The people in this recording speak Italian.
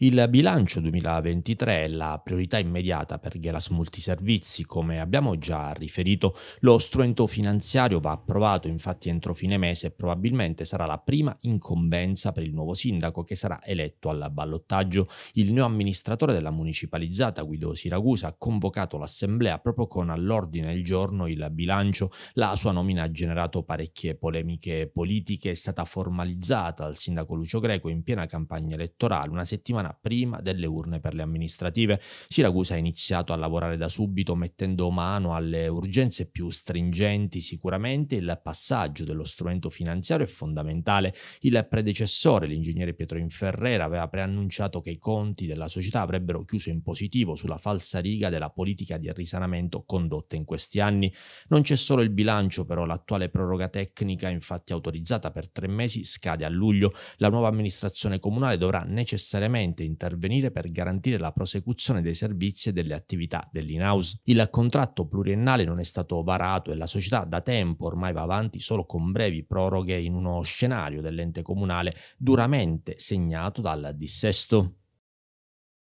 Il bilancio 2023 è la priorità immediata per Gelas Multiservizi, come abbiamo già riferito. Lo strumento finanziario va approvato infatti entro fine mese e probabilmente sarà la prima incombenza per il nuovo sindaco che sarà eletto al ballottaggio. Il neo amministratore della municipalizzata Guido Siragusa ha convocato l'assemblea proprio con all'ordine del giorno il bilancio. La sua nomina ha generato parecchie polemiche politiche, è stata formalizzata dal sindaco Lucio Greco in piena campagna elettorale una settimana settimana prima delle urne per le amministrative. Siracusa ha iniziato a lavorare da subito mettendo mano alle urgenze più stringenti. Sicuramente il passaggio dello strumento finanziario è fondamentale. Il predecessore, l'ingegnere Pietro Inferrera, aveva preannunciato che i conti della società avrebbero chiuso in positivo sulla falsa riga della politica di risanamento condotta in questi anni. Non c'è solo il bilancio, però l'attuale proroga tecnica, infatti autorizzata per tre mesi, scade a luglio. La nuova amministrazione comunale dovrà necessariamente urgente intervenire per garantire la prosecuzione dei servizi e delle attività dell'in-house. Il contratto pluriennale non è stato varato e la società da tempo ormai va avanti solo con brevi proroghe in uno scenario dell'ente comunale duramente segnato dal dissesto.